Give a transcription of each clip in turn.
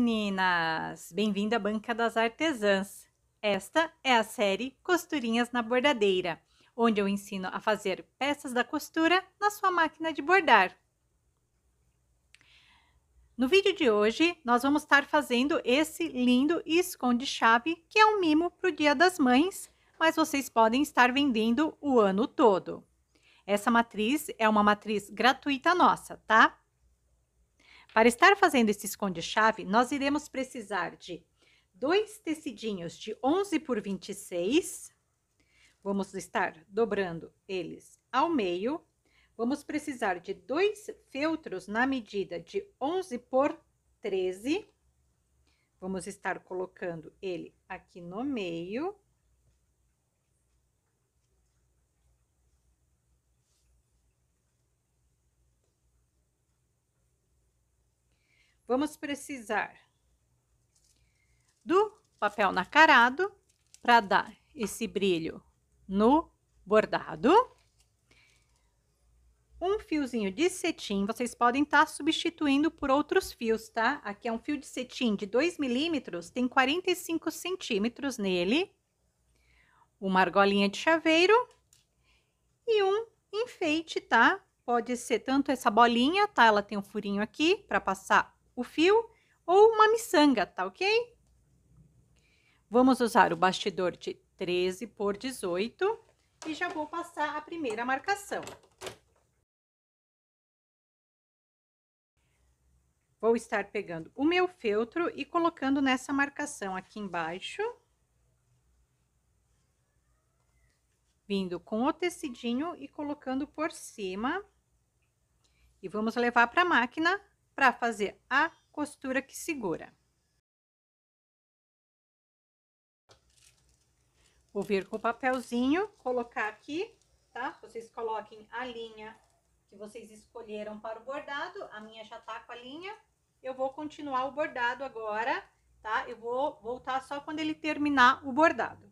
meninas! Bem-vindo à Banca das Artesãs. Esta é a série Costurinhas na Bordadeira, onde eu ensino a fazer peças da costura na sua máquina de bordar. No vídeo de hoje, nós vamos estar fazendo esse lindo esconde-chave, que é um mimo para o Dia das Mães, mas vocês podem estar vendendo o ano todo. Essa matriz é uma matriz gratuita nossa, tá? Para estar fazendo esse esconde-chave, nós iremos precisar de dois tecidinhos de 11 por 26. Vamos estar dobrando eles ao meio. Vamos precisar de dois feltros na medida de 11 por 13. Vamos estar colocando ele aqui no meio. Vamos precisar do papel nacarado para dar esse brilho no bordado. Um fiozinho de cetim, vocês podem estar tá substituindo por outros fios, tá? Aqui é um fio de cetim de 2 milímetros, tem 45 centímetros nele. Uma argolinha de chaveiro e um enfeite, tá? Pode ser tanto essa bolinha, tá? Ela tem um furinho aqui para passar o fio ou uma miçanga, tá ok? Vamos usar o bastidor de 13 por 18 e já vou passar a primeira marcação. Vou estar pegando o meu feltro e colocando nessa marcação aqui embaixo. Vindo com o tecidinho e colocando por cima. E vamos levar para a máquina para fazer a costura que segura. Vou vir com o papelzinho, colocar aqui, tá? Vocês coloquem a linha que vocês escolheram para o bordado, a minha já tá com a linha. Eu vou continuar o bordado agora, tá? Eu vou voltar só quando ele terminar o bordado.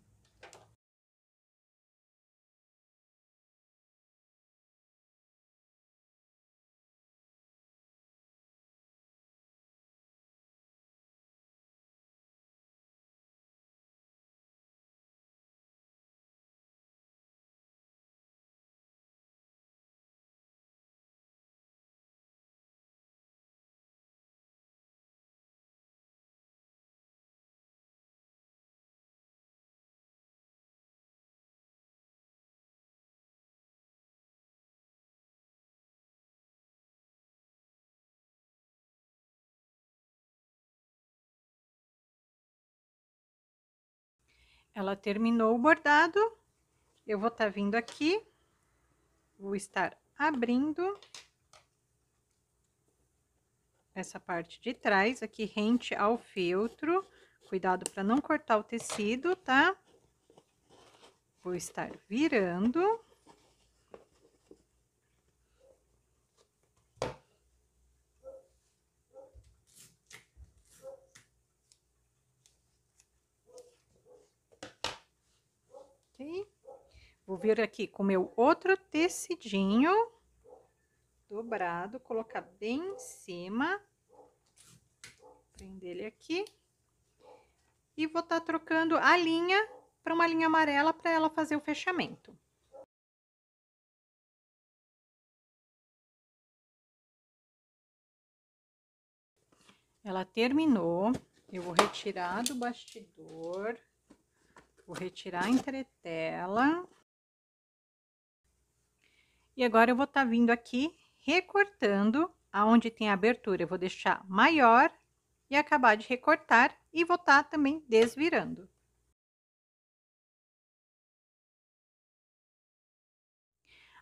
Ela terminou o bordado, eu vou estar tá vindo aqui, vou estar abrindo essa parte de trás, aqui rente ao feltro, cuidado para não cortar o tecido, tá? Vou estar virando. Vou vir aqui com meu outro tecidinho dobrado, colocar bem em cima, prender ele aqui. E vou estar tá trocando a linha para uma linha amarela para ela fazer o fechamento. Ela terminou, eu vou retirar do bastidor. Vou retirar a entretela. E agora eu vou estar tá vindo aqui recortando aonde tem a abertura. Eu vou deixar maior e acabar de recortar e vou estar tá também desvirando.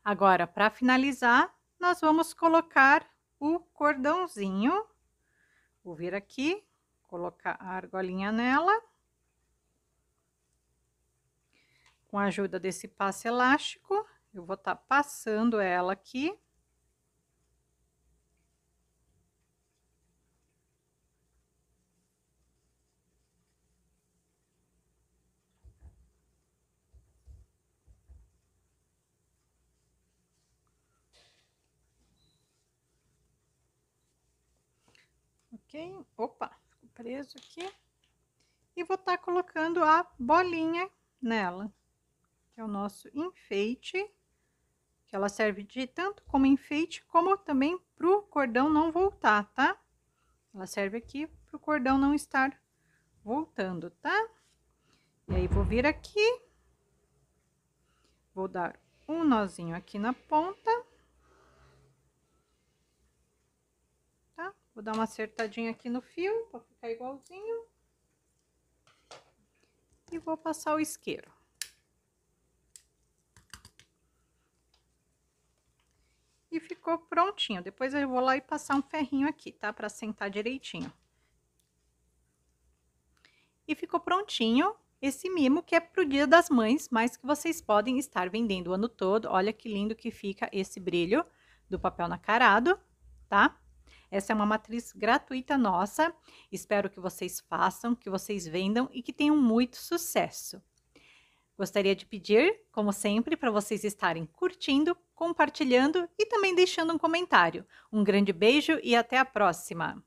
Agora, para finalizar, nós vamos colocar o cordãozinho. Vou vir aqui, colocar a argolinha nela. com a ajuda desse passe elástico, eu vou estar tá passando ela aqui. Ok? Opa, ficou preso aqui. E vou estar tá colocando a bolinha nela que é o nosso enfeite, que ela serve de tanto como enfeite, como também para o cordão não voltar, tá? Ela serve aqui para o cordão não estar voltando, tá? E aí, vou vir aqui, vou dar um nozinho aqui na ponta, tá? Vou dar uma acertadinha aqui no fio, para ficar igualzinho. E vou passar o isqueiro. prontinho. Depois eu vou lá e passar um ferrinho aqui, tá? Pra sentar direitinho. E ficou prontinho esse mimo que é pro Dia das Mães, mas que vocês podem estar vendendo o ano todo. Olha que lindo que fica esse brilho do papel nacarado, tá? Essa é uma matriz gratuita nossa. Espero que vocês façam, que vocês vendam e que tenham muito sucesso. Gostaria de pedir, como sempre, para vocês estarem curtindo, compartilhando e também deixando um comentário. Um grande beijo e até a próxima!